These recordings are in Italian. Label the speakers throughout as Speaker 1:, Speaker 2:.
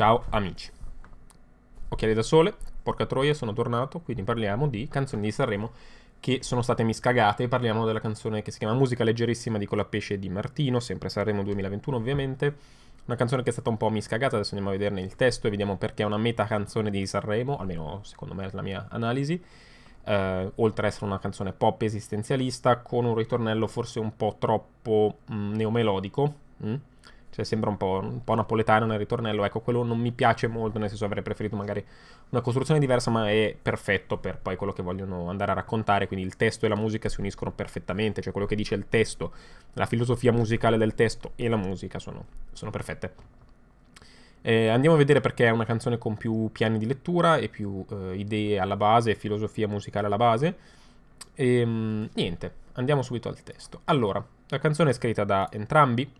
Speaker 1: Ciao amici. Occhiali da sole, porca troia, sono tornato, quindi parliamo di canzoni di Sanremo che sono state miscagate. Parliamo della canzone che si chiama Musica leggerissima di Colapesce di Martino, sempre Sanremo 2021 ovviamente. Una canzone che è stata un po' miscagata, adesso andiamo a vederne il testo e vediamo perché è una meta canzone di Sanremo, almeno secondo me è la mia analisi. Eh, oltre ad essere una canzone pop esistenzialista, con un ritornello forse un po' troppo mh, mm, neomelodico, mh? Mm, cioè, sembra un po', un po', napoletano nel ritornello. Ecco, quello non mi piace molto, nel senso avrei preferito magari una costruzione diversa, ma è perfetto per poi quello che vogliono andare a raccontare. Quindi il testo e la musica si uniscono perfettamente, cioè quello che dice il testo, la filosofia musicale del testo e la musica sono, sono perfette. Eh, andiamo a vedere perché è una canzone con più piani di lettura e più eh, idee alla base, filosofia musicale alla base. E, ehm, niente, andiamo subito al testo. Allora, la canzone è scritta da entrambi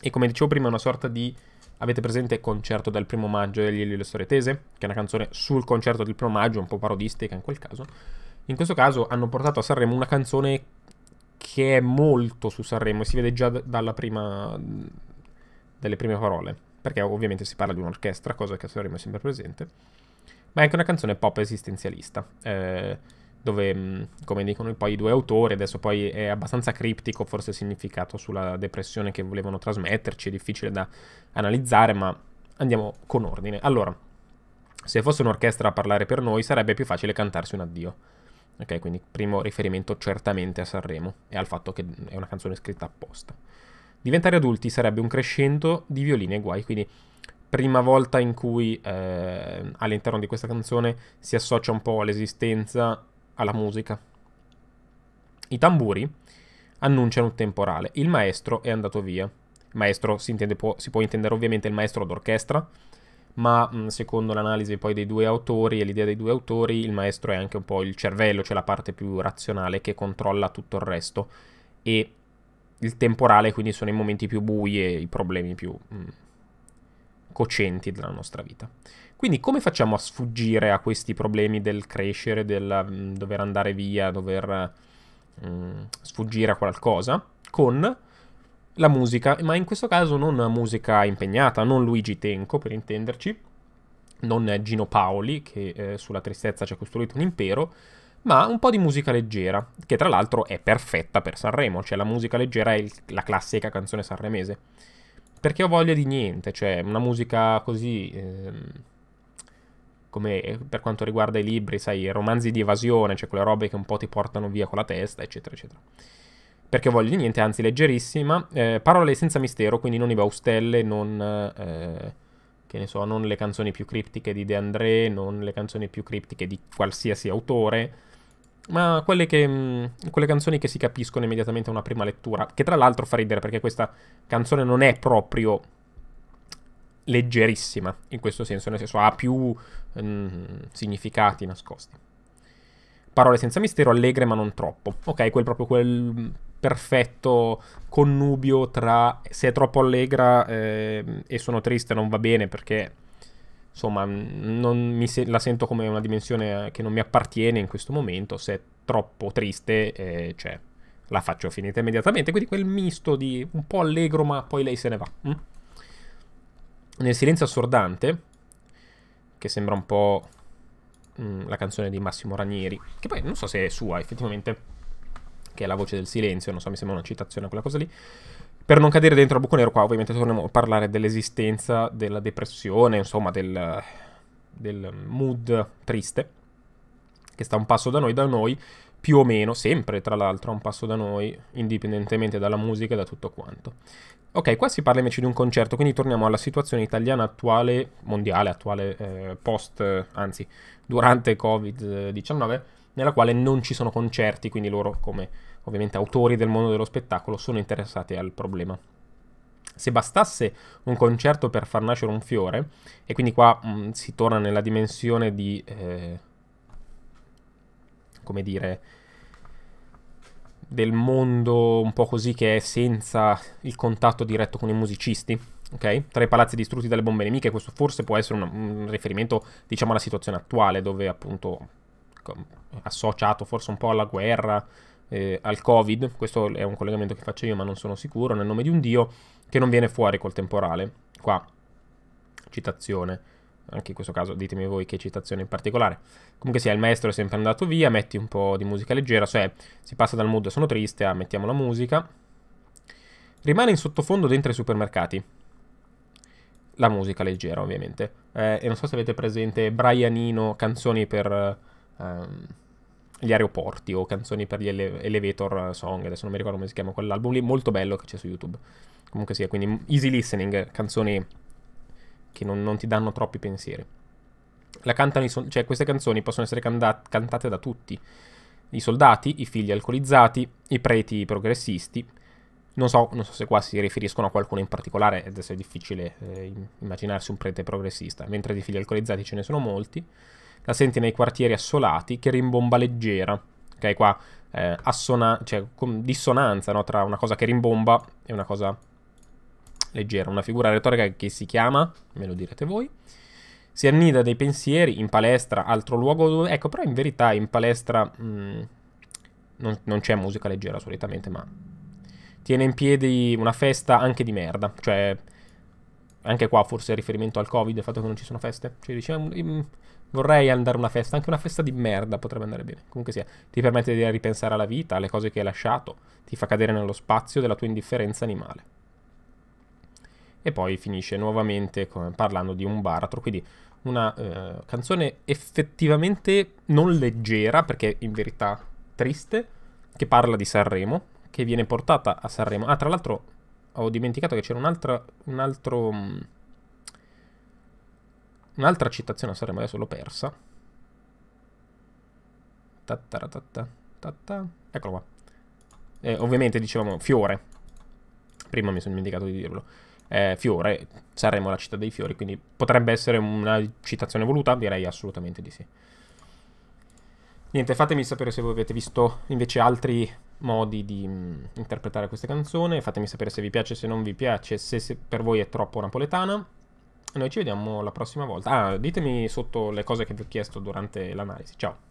Speaker 1: e come dicevo prima, è una sorta di. Avete presente il concerto del primo maggio degli Elio Storie Tese? Che è una canzone sul concerto del primo maggio, un po' parodistica in quel caso. In questo caso hanno portato a Sanremo una canzone che è molto su Sanremo e si vede già d- dalla prima. dalle prime parole. Perché ovviamente si parla di un'orchestra, cosa che a Sanremo è sempre presente. Ma è anche una canzone pop esistenzialista. Eh dove, mm, come dicono poi i due autori, adesso poi è abbastanza criptico forse il significato sulla depressione che volevano trasmetterci, è difficile da analizzare, ma andiamo con ordine. Allora, se fosse un'orchestra a parlare per noi sarebbe più facile cantarsi un addio. Ok, quindi primo riferimento certamente a Sanremo e al fatto che è una canzone scritta apposta. Diventare adulti sarebbe un crescendo di violini e guai, quindi prima volta in cui eh, all'interno di questa canzone si associa un po' all'esistenza alla musica. I tamburi annunciano un temporale. Il maestro è andato via. maestro si, intende, può, si può intendere ovviamente il maestro d'orchestra, ma mh, secondo l'analisi poi dei due autori e l'idea dei due autori, il maestro è anche un po' il cervello, cioè la parte più razionale che controlla tutto il resto. E il temporale quindi sono i momenti più bui e i problemi più mh, cocenti della nostra vita. Quindi come facciamo a sfuggire a questi problemi del crescere, del mh, mm, dover andare via, dover mh, mm, sfuggire a qualcosa? Con la musica, ma in questo caso non musica impegnata, non Luigi Tenco per intenderci, non Gino Paoli che eh, sulla tristezza ci ha costruito un impero, ma un po' di musica leggera, che tra l'altro è perfetta per Sanremo, cioè la musica leggera è il, la classica canzone sanremese. Perché ho voglia di niente, cioè una musica così... Eh, come eh, per quanto riguarda i libri, sai, romanzi di evasione, cioè quelle robe che un po' ti portano via con la testa, eccetera, eccetera. Perché voglio niente, anzi leggerissima, eh, parole senza mistero, quindi non i baustelle, non, eh, che ne so, non le canzoni più criptiche di De André, non le canzoni più criptiche di qualsiasi autore, ma quelle, che, mm, quelle canzoni che si capiscono immediatamente a una prima lettura, che tra l'altro fa ridere perché questa canzone non è proprio leggerissima in questo senso, nel senso ha più mm, significati nascosti. Parole senza mistero, allegre ma non troppo. Ok, quel proprio quel mm, perfetto connubio tra se è troppo allegra eh, e sono triste non va bene perché insomma se- la sento come una dimensione eh, che non mi appartiene in questo momento, se è troppo triste eh, cioè, la faccio finita immediatamente, quindi quel misto di un po' allegro ma poi lei se ne va. Hm? nel silenzio assordante, che sembra un po' mh, mm, la canzone di Massimo Ranieri, che poi non so se è sua effettivamente, che è la voce del silenzio, non so, mi sembra una citazione a quella cosa lì. Per non cadere dentro al buco nero qua, ovviamente torniamo a parlare dell'esistenza, della depressione, insomma, del, del mood triste, che sta un passo da noi, da noi più o meno, sempre tra l'altro, a un passo da noi, indipendentemente dalla musica e da tutto quanto. Ok, qua si parla invece di un concerto, quindi torniamo alla situazione italiana attuale, mondiale, attuale, eh, post, anzi, durante Covid-19, nella quale non ci sono concerti, quindi loro, come ovviamente autori del mondo dello spettacolo, sono interessati al problema. Se bastasse un concerto per far nascere un fiore, e quindi qua mh, mm, si torna nella dimensione di... Eh, come dire, del mondo un po' così che è senza il contatto diretto con i musicisti. ok? Tra i palazzi distrutti dalle bombe nemiche, questo forse può essere un, un riferimento, diciamo, alla situazione attuale, dove appunto associato forse un po' alla guerra, eh, al Covid, questo è un collegamento che faccio io ma non sono sicuro, nel nome di un Dio, che non viene fuori col temporale. Qua, citazione anche in questo caso ditemi voi che citazione in particolare. Comunque sia, il maestro è sempre andato via, metti un po' di musica leggera, cioè si passa dal mood sono triste a ah, mettiamo la musica. Rimane in sottofondo dentro i supermercati. La musica leggera, ovviamente. Eh, e non so se avete presente Brianino, canzoni per ehm, gli aeroporti o canzoni per gli ele elevator song, adesso non mi ricordo come si chiama quell'album lì, molto bello che c'è su YouTube. Comunque sia, quindi easy listening, canzoni che non, non ti danno troppi pensieri. So- cioè, queste canzoni possono essere canta- cantate da tutti. I soldati, i figli alcolizzati, i preti progressisti. Non so, non so se qua si riferiscono a qualcuno in particolare, ed è difficile eh, immaginarsi un prete progressista, mentre di figli alcolizzati ce ne sono molti. La senti nei quartieri assolati, che rimbomba leggera. Ok, qua eh, assona- cioè, com- dissonanza no? tra una cosa che rimbomba e una cosa leggera, una figura retorica che si chiama, me lo direte voi, si annida dei pensieri in palestra, altro luogo dove... Ecco, però in verità in palestra mh, mm, non, non c'è musica leggera solitamente, ma tiene in piedi una festa anche di merda, cioè anche qua forse è riferimento al covid, il fatto che non ci sono feste, cioè diciamo, vorrei andare a una festa, anche una festa di merda potrebbe andare bene, comunque sia, ti permette di ripensare alla vita, alle cose che hai lasciato, ti fa cadere nello spazio della tua indifferenza animale e poi finisce nuovamente con, parlando di un baratro, quindi una eh, canzone effettivamente non leggera, perché in verità triste, che parla di Sanremo, che viene portata a Sanremo. Ah, tra l'altro ho dimenticato che c'era un'altra, un altro, mm, un'altra citazione a Sanremo, adesso l'ho persa. Eccolo qua. Eh, ovviamente dicevamo Fiore. Prima mi sono dimenticato di dirlo eh, fiore, saremo la città dei fiori, quindi potrebbe essere una citazione voluta, direi assolutamente di sì. Niente, fatemi sapere se voi avete visto invece altri modi di mh, mm, interpretare questa canzone, fatemi sapere se vi piace, se non vi piace, se, se per voi è troppo napoletana. Noi ci vediamo la prossima volta. Ah, ditemi sotto le cose che vi ho chiesto durante l'analisi. Ciao!